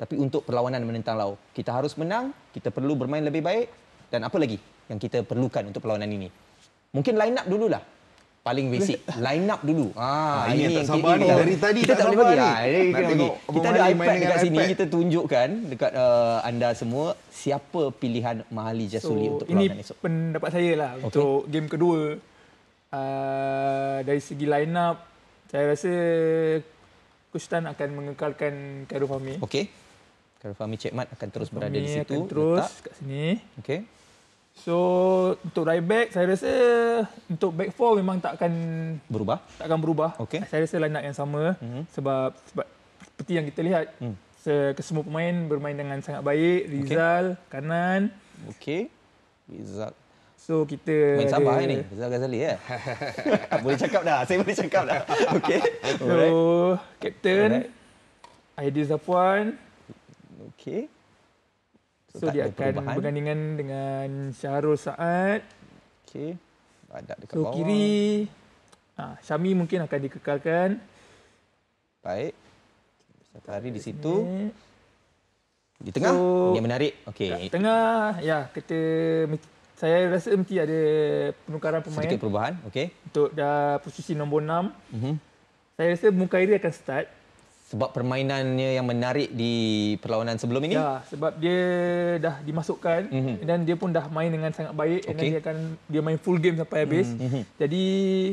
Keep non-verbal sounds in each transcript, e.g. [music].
tapi untuk perlawanan menentang Laos. Kita harus menang, kita perlu bermain lebih baik dan apa lagi yang kita perlukan untuk perlawanan ini? Mungkin line up dululah. Paling basic, line up dulu. Ha, ah, ini yang tak sabar ni. Dari tadi kita tak, tak sabar ni. ini kita ada iPad dekat sini, kita tunjukkan dekat uh, anda semua siapa pilihan Mahali Jasuli so, untuk perlawanan ini esok. Ini pendapat saya lah okay. untuk game kedua. Uh, dari segi line up, saya rasa Kustan akan mengekalkan Kairul Fahmi. Okey. Kalau Fahmi Cik Mat akan terus Fahmi berada di situ. Akan terus letak. kat sini. Okay. So untuk right back saya rasa untuk back four memang tak akan berubah. Tak akan berubah. Okay. Saya rasa lain up yang sama mm-hmm. sebab, sebab seperti yang kita lihat mm. kesemua pemain bermain dengan sangat baik. Rizal okay. kanan. Okay. Rizal. So kita main ada... sabar ni. Rizal Ghazali ya. [laughs] boleh cakap dah. Saya boleh cakap dah. [laughs] Okey. So Alright. captain Aidil Zafuan, Okey. So, so dia akan perubahan. bergandingan dengan Syahrul Saad. Okey. Badak dekat so, bawah. So kiri. Ah, ha, Syami mungkin akan dikekalkan. Baik. Satu di situ. Di tengah. So, Ini menarik. Okey. Di tengah. Ya, kita saya rasa mesti ada penukaran pemain. Sedikit perubahan. Okey. Untuk dah posisi nombor enam. Mm-hmm. Saya rasa Mukairi akan start sebab permainannya yang menarik di perlawanan sebelum ini? Ya, sebab dia dah dimasukkan mm-hmm. dan dia pun dah main dengan sangat baik okay. dan dia akan dia main full game sampai habis. Mm-hmm. Jadi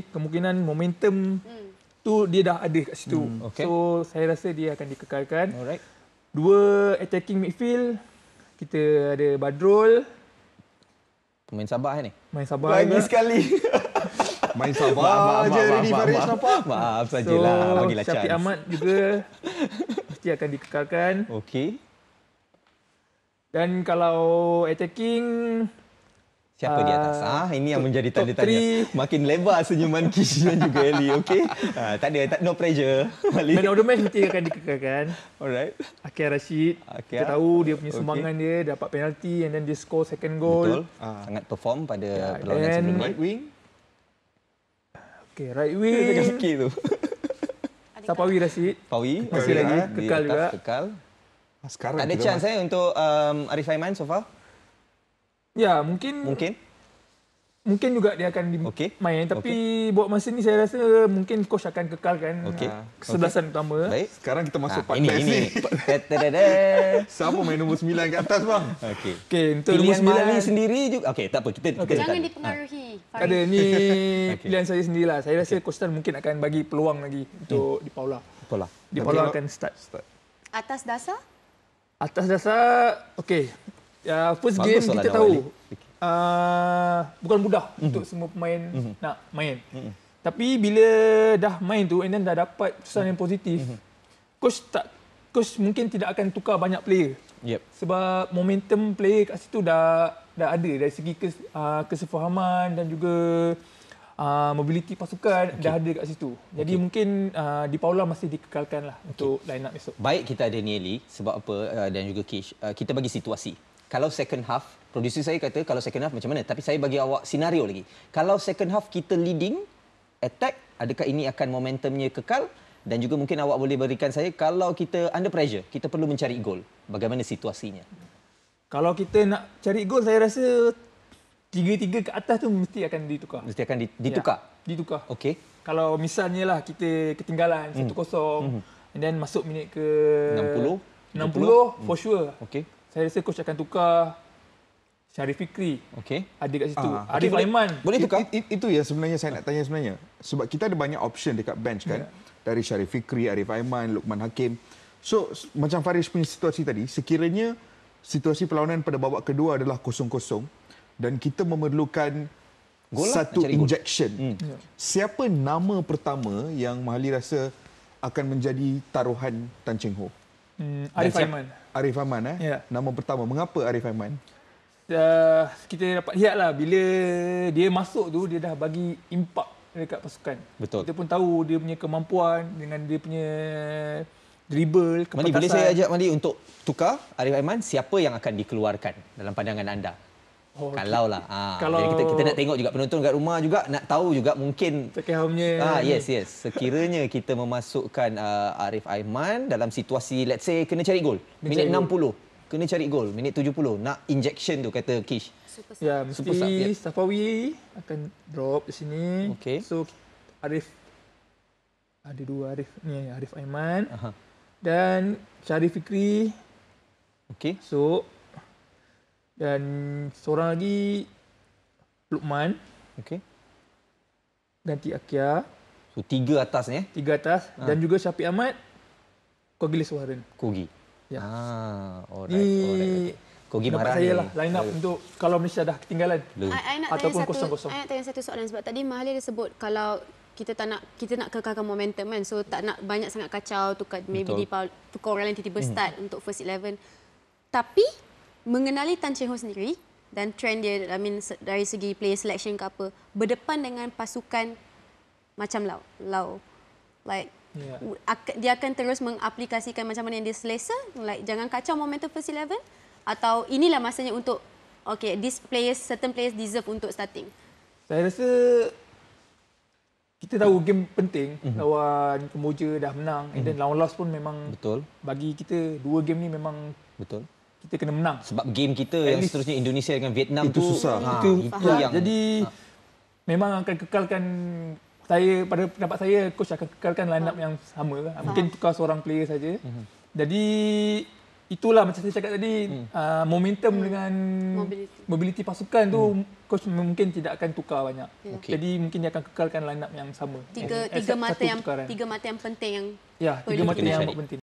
kemungkinan momentum mm. tu dia dah ada kat situ. Mm, okay. So saya rasa dia akan dikekalkan. Alright. Dua attacking midfield kita ada Badrul Pemain Sabah kan ni? Pemain Sabah. Lagi sekali. [laughs] Main sabar maaf, maaf, je maaf, Reddy Farid Sabah. Maaf sajalah, so, bagilah Syafiq Ahmad juga mesti [laughs] akan dikekalkan. Okey. Dan kalau attacking... Siapa uh, di atas? Uh, ah? Ini yang menjadi tanda tanya. Three. Makin lebar senyuman [laughs] Kish dan juga Eli. Okay? Uh, ah, tak ada, tak, no pressure. [laughs] Man of the match mesti akan dikekalkan. Alright. Akhir Rashid. Akhir. Kita tahu dia punya sumbangan okay. dia. Dapat penalti and then dia score second goal. Betul. Uh, Sangat perform pada yeah, perlawanan sebelum Right wing. Okay, right wing. Kita fikir tu. Siapa Wi Rashid? Pawi. Masih lagi. Lah. Kekal juga. Kekal. Sekarang ada chance lah. eh untuk um, Arif Aiman so far? Ya, mungkin. Mungkin mungkin juga dia akan di- okay. main tapi okay. buat masa ni saya rasa mungkin coach akan kekalkan okay. Ah, kesebelasan okay. utama Baik. sekarang kita masuk ha, part ini, ini. [laughs] siapa main nombor sembilan ke atas bang okey okey untuk pilihan nombor 9 Mali sendiri juga okey tak apa kita, okay. kita jangan kita, dipengaruhi ha. ada ni [laughs] okay. pilihan saya lah. saya rasa okay. coach Tan mungkin akan bagi peluang lagi untuk hmm. di Paula Paula di Paula akan start start atas dasar atas dasar okey uh, first Bagus game kita tahu awal uh, bukan mudah mm-hmm. untuk semua pemain mm-hmm. nak main. Mm-hmm. Tapi bila dah main tu and then dah dapat kesan yang positif, mm-hmm. coach tak coach mungkin tidak akan tukar banyak player. Yep. Sebab momentum player kat situ dah dah ada dari segi kes, uh, kesefahaman dan juga uh, ah, mobility pasukan okay. dah ada kat situ. Jadi okay. mungkin uh, di Paula masih dikekalkan lah okay. untuk line up esok. Baik kita ada Nelly sebab apa uh, dan juga Kish. Uh, kita bagi situasi kalau second half producer saya kata kalau second half macam mana tapi saya bagi awak senario lagi kalau second half kita leading attack adakah ini akan momentumnya kekal dan juga mungkin awak boleh berikan saya kalau kita under pressure kita perlu mencari gol bagaimana situasinya kalau kita nak cari gol saya rasa tiga-tiga ke atas tu mesti akan ditukar mesti akan ya, ditukar ya, ditukar okey kalau misalnya lah kita ketinggalan 1-0 mm. Hmm. and then masuk minit ke 60 60, 60 for hmm. sure okey saya rasa coach akan tukar Syarif Fikri. Okey. Ada kat situ. Uh, Arif okay, Aiman. Boleh tukar? It, itu ya sebenarnya saya nak tanya sebenarnya. Sebab kita ada banyak option dekat bench kan. Yeah. Dari Syarif Fikri, Arif Aiman, Lukman Hakim. So macam Farish punya situasi tadi, sekiranya situasi perlawanan pada babak kedua adalah kosong-kosong dan kita memerlukan Golak, lah, satu injection. Hmm. Ya. Siapa nama pertama yang Mahali rasa akan menjadi taruhan Tan Cheng Ho? Hmm, Arif Aiman. Arif Aiman eh. Ya. Nama pertama. Mengapa Arif Aiman? Uh, kita dapat lihatlah bila dia masuk tu dia dah bagi impak dekat pasukan. Betul. Kita pun tahu dia punya kemampuan dengan dia punya dribble, kepentasan. Mali, boleh saya ajak mandi untuk tukar Arif Aiman? Siapa yang akan dikeluarkan dalam pandangan anda? Oh, kalau lah. Okay. Ah, ha, jadi kita, kita nak tengok juga penonton kat rumah juga nak tahu juga mungkin. Ah Ha, yes, yes. Sekiranya kita memasukkan uh, Arif Aiman dalam situasi let's say kena cari gol. Minit 60. Kena cari gol. Minit 70. Nak injection tu kata Kish. Ya, mesti sub, yeah. Safawi akan drop di sini. Okay. So, Arif ada dua Arif ni Arif Aiman Aha. dan Syarif Fikri okey so dan seorang lagi Lukman okey nanti Akia so tiga atas ya tiga atas ha. dan juga Syafiq Ahmad Kogi Leswaran Kogi ya ah alright Di... Kogi Dapat saya lah line up untuk kalau Malaysia dah ketinggalan. ataupun kosong-kosong. Saya nak tanya satu soalan sebab tadi Mahalil dia sebut kalau kita tak nak kita nak kekalkan momentum kan. So tak nak banyak sangat kacau tukar Betul. maybe di tukar orang lain tiba-tiba hmm. start untuk first 11. Tapi mengenali Tan Cheng Ho sendiri dan trend dia I mean dari segi player selection ke apa berdepan dengan pasukan macam Lau Lau like yeah. dia akan terus mengaplikasikan macam mana yang dia selesa like jangan kacau momentum first eleven atau inilah masanya untuk okay this players certain players deserve untuk starting saya rasa kita tahu game penting mm-hmm. lawan Kemboja dah menang mm-hmm. and then mhm. lawan loss pun memang betul bagi kita dua game ni memang betul kita kena menang sebab game kita At yang least, seterusnya Indonesia dengan Vietnam itu tu susah. Ha, itu itu yang jadi ha. memang akan kekalkan saya pada pendapat saya coach akan kekalkan lineup ha. yang sama lah. ha. mungkin tukar seorang player saja mm-hmm. jadi itulah macam saya cakap tadi mm. uh, momentum mm. dengan mobility. mobility pasukan tu mm. coach mungkin tidak akan tukar banyak yeah. okay. jadi mungkin dia akan kekalkan lineup yang sama tiga as, tiga mata yang tiga mata yang penting yang ya tiga mata yang penting